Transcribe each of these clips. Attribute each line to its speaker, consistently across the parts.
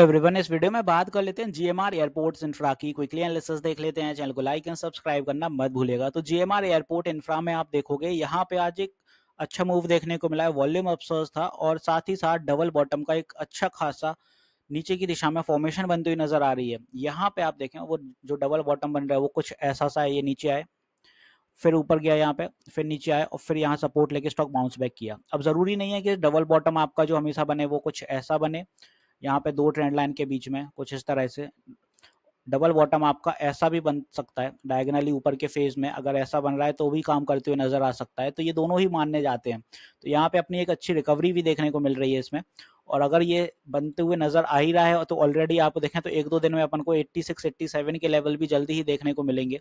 Speaker 1: everyone इस video में बात कर लेते हैं जीएमआर एयरपोर्ट्स इंफ्रा की क्विकली एनालिसिस देख लेते हैं चैनल को लाइक एंड सब्सक्राइब करना मत भूलेगा तो जीएमआर एयरपोर्ट इंफ्रा में आप देखोगे यहाँ पे आज एक अच्छा मूव देखने को मिला है वॉल्यूम अपसर्स था और साथ ही साथ डबल बॉटम का एक अच्छा खासा नीचे की दिशा में फॉर्मेशन बनती हुई नजर आ रही है यहाँ पे आप देखें वो जो डबल बॉटम बन रहा है वो कुछ ऐसा सा है ये नीचे आए फिर ऊपर गया यहाँ पे फिर नीचे आए और फिर यहाँ सपोर्ट लेके स्टॉक बाउंस बैक किया अब जरूरी नहीं है कि डबल बॉटम आपका जो हमेशा बने वो कुछ ऐसा बने यहाँ पे दो ट्रेंड लाइन के बीच में कुछ इस तरह से डबल बॉटम आपका ऐसा भी बन सकता है डायगनली ऊपर के फेज में अगर ऐसा बन रहा है तो भी काम करते हुए नजर आ सकता है तो ये दोनों ही मानने जाते हैं तो यहाँ पे अपनी एक अच्छी रिकवरी भी देखने को मिल रही है इसमें और अगर ये बनते हुए नजर आ ही रहा है तो ऑलरेडी आप देखें तो एक दो दिन में अपन को 86 87 के लेवल भी जल्दी ही देखने को मिलेंगे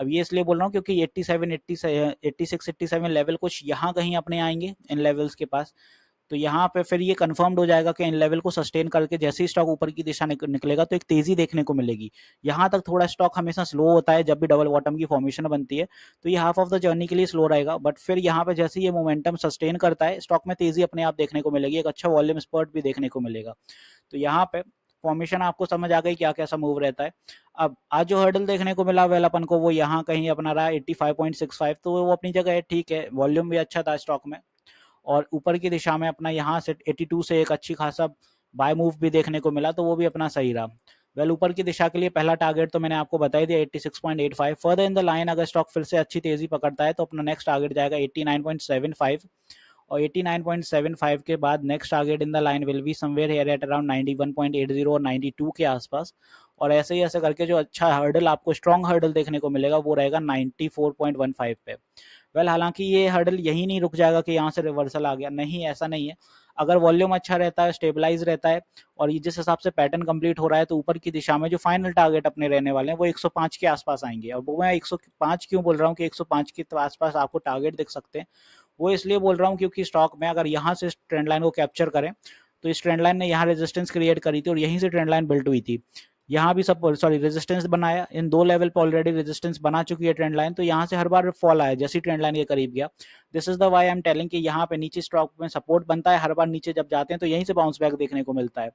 Speaker 1: अब ये इसलिए बोल रहा हूँ क्योंकि 87 87 86 87 लेवल कुछ यहाँ कहीं अपने आएंगे इन लेवल्स के पास तो यहाँ पे फिर ये कन्फर्म्ड हो जाएगा कि इन लेवल को सस्टेन करके जैसे ही स्टॉक ऊपर की दिशा निकलेगा तो एक तेजी देखने को मिलेगी यहाँ तक थोड़ा स्टॉक हमेशा स्लो होता है जब भी डबल बॉटम की फॉर्मेशन बनती है तो ये हाफ ऑफ द जर्नी के लिए स्लो रहेगा बट फिर यहाँ पे जैसे ये मोमेंटम सस्टेन करता है स्टॉक में तेजी अपने आप देखने को मिलेगी एक अच्छा वॉल्यूम स्पर्ट भी देखने को मिलेगा तो यहाँ पे फॉर्मेशन आपको समझ आ गई क्या कैसा मूव रहता है अब आज जो हर्डल देखने को मिला वेल अपन को वो यहाँ कहीं अपना रहा 85.65 तो वो अपनी जगह है ठीक है वॉल्यूम भी अच्छा था स्टॉक में और ऊपर की दिशा में अपना यहाँ से एटी से एक अच्छी खासा बाय मूव भी देखने को मिला तो वो भी अपना सही रहा वेल ऊपर की दिशा के लिए पहला टारगेट तो मैंने आपको बताई दिया 86.85 फर्दर इन द लाइन अगर स्टॉक फिर से अच्छी तेजी पकड़ता है तो अपना नेक्स्ट टारगेट जाएगा 89.75 और 89.75 के बाद next target in the line will be somewhere here at around 91.80 और 92 के आसपास और ऐसे ही ऐसे करके जो अच्छा हर्डल आपको स्ट्रॉन्ग हर्डल देखने को मिलेगा वो रहेगा नाइन्टी पे वेल हालांकि ये हर्डल यही नहीं रुक जाएगा कि यहाँ से रिवर्सल आ गया नहीं ऐसा नहीं है अगर वॉल्यूम अच्छा रहता है स्टेबलाइज रहता है और ये जिस हिसाब से पैटर्न कंप्लीट हो रहा है तो ऊपर की दिशा में जो फाइनल टारगेट अपने रहने वाले हैं वो 105 के आसपास आएंगे और वो मैं 105 क्यों बोल रहा हूँ कि 105 के आसपास आपको टारगेट देख सकते हैं वो इसलिए बोल रहा हूँ क्योंकि स्टॉक में अगर यहाँ से ट्रेंड लाइन को कैप्चर करें तो इस ट्रेंड लाइन ने यहाँ रेजिस्टेंस क्रिएट करी थी और यहीं से ट्रेंड लाइन बिल्ट हुई थी यहाँ भी सब सॉरी रेजिस्टेंस बनाया इन दो लेवल पर ऑलरेडी रेजिस्टेंस बना चुकी है ट्रेंड लाइन तो यहाँ से हर बार फॉल आया जैसी ट्रेंड लाइन के करीब गया this is the why I am telling कि यहाँ पे नीचे स्टॉक में सपोर्ट बनता है हर बार नीचे जब जाते हैं तो यहीं से बाउंस बैक देखने को मिलता है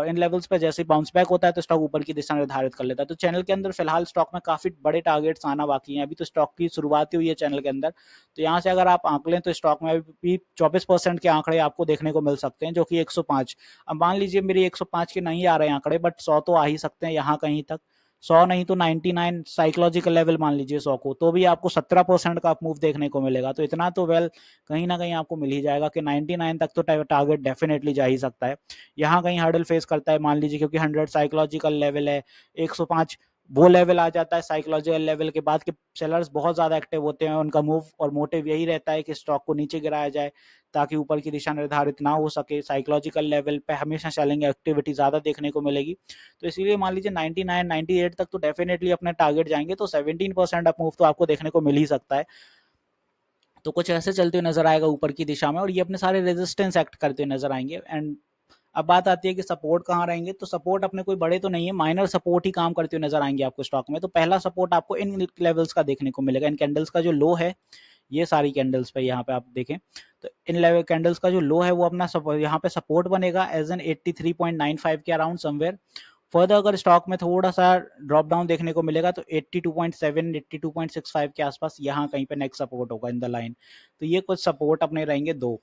Speaker 1: और इन लेवल्स पे जैसे बाउंस बैक होता है तो स्टॉक ऊपर की दिशा निर्धारित कर लेता है तो चैनल के अंदर फिलहाल स्टॉक में काफी बड़े टारगेट्स आना बाकी हैं अभी तो स्टॉक की शुरुआत ही हुई है चैनल के अंदर तो यहाँ से अगर आप लें तो स्टॉक में भी चौबीस परसेंट के आंकड़े आपको देखने को मिल सकते हैं जो कि एक अब मान लीजिए मेरी एक के नहीं आ रहे आंकड़े बट सौ तो आ ही सकते हैं यहाँ कहीं तक सौ नहीं तो नाइन्टी नाइन साइकोलॉजिकल लेवल मान लीजिए सौ को तो भी आपको सत्रह परसेंट का मूव देखने को मिलेगा तो इतना तो वेल कहीं ना कहीं आपको मिल ही जाएगा कि नाइन्टी नाइन तक तो टारगेट डेफिनेटली जा ही सकता है यहाँ कहीं हर्डल फेस करता है मान लीजिए क्योंकि हंड्रेड साइकोलॉजिकल लेवल है एक सौ पाँच वो लेवल आ जाता है साइकोलॉजिकल लेवल के बाद कि सेलर्स बहुत ज़्यादा एक्टिव होते हैं उनका मूव और मोटिव यही रहता है कि स्टॉक को नीचे गिराया जाए ताकि ऊपर की दिशा निर्धारित ना हो सके साइकोलॉजिकल लेवल पे हमेशा सेलिंग एक्टिविटी ज़्यादा देखने को मिलेगी तो इसीलिए मान लीजिए 99 98 तक तो डेफिनेटली अपने टारगेट जाएंगे तो 17 परसेंट अप मूव तो आपको देखने को मिल ही सकता है तो कुछ ऐसे चलते हुए नजर आएगा ऊपर की दिशा में और ये अपने सारे रेजिस्टेंस एक्ट करते हुए नजर आएंगे एंड अब बात आती है कि सपोर्ट कहाँ रहेंगे तो सपोर्ट अपने कोई बड़े तो नहीं है माइनर सपोर्ट ही काम करते हुए नजर आएंगे आपको स्टॉक में तो पहला सपोर्ट आपको इन लेवल्स का देखने को मिलेगा इन कैंडल्स का जो लो है ये सारी कैंडल्स पे यहाँ पे आप देखें तो इन लेवल कैंडल्स का जो लो है वो अपना यहाँ पे सपोर्ट बनेगा एज एन फाइव के अराउंड समवेयर फर्दर अगर स्टॉक में थोड़ा सा ड्रॉप डाउन देखने को मिलेगा तो 82.7 82.65 के आसपास यहाँ कहीं पे नेक्स्ट सपोर्ट होगा इन द लाइन तो ये कुछ सपोर्ट अपने रहेंगे दो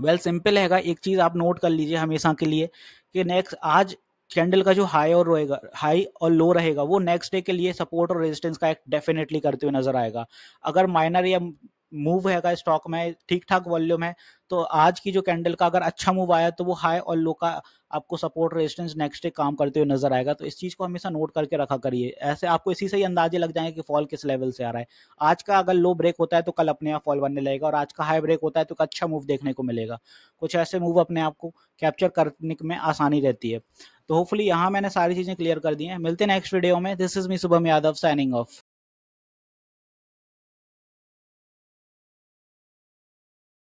Speaker 1: वेल सिंपल हैगा एक चीज़ आप नोट कर लीजिए हमेशा के लिए कि नेक्स्ट आज कैंडल का जो हाई और रहेगा हाई और लो रहेगा वो नेक्स्ट डे के लिए सपोर्ट और रेजिस्टेंस का एक डेफिनेटली करते हुए नजर आएगा अगर माइनर या मूव हैगा स्टॉक में ठीक ठाक वॉल्यूम है तो आज की जो कैंडल का अगर अच्छा मूव आया तो वो हाई और लो का आपको सपोर्ट रेजिस्टेंस नेक्स्ट डे काम करते हुए नजर आएगा तो इस चीज़ को हमेशा नोट करके रखा करिए ऐसे आपको इसी से ही अंदाजे लग जाएंगे कि फॉल किस लेवल से आ रहा है आज का अगर लो ब्रेक होता है तो कल अपने आप फॉल बनने लगेगा और आज का हाई ब्रेक होता है तो अच्छा मूव देखने को मिलेगा कुछ ऐसे मूव अपने आप को कैप्चर करने में आसानी रहती है तो होपफुली यहाँ मैंने सारी चीज़ें क्लियर कर दी हैं मिलते हैं नेक्स्ट वीडियो में this is me Shubham Yadav signing of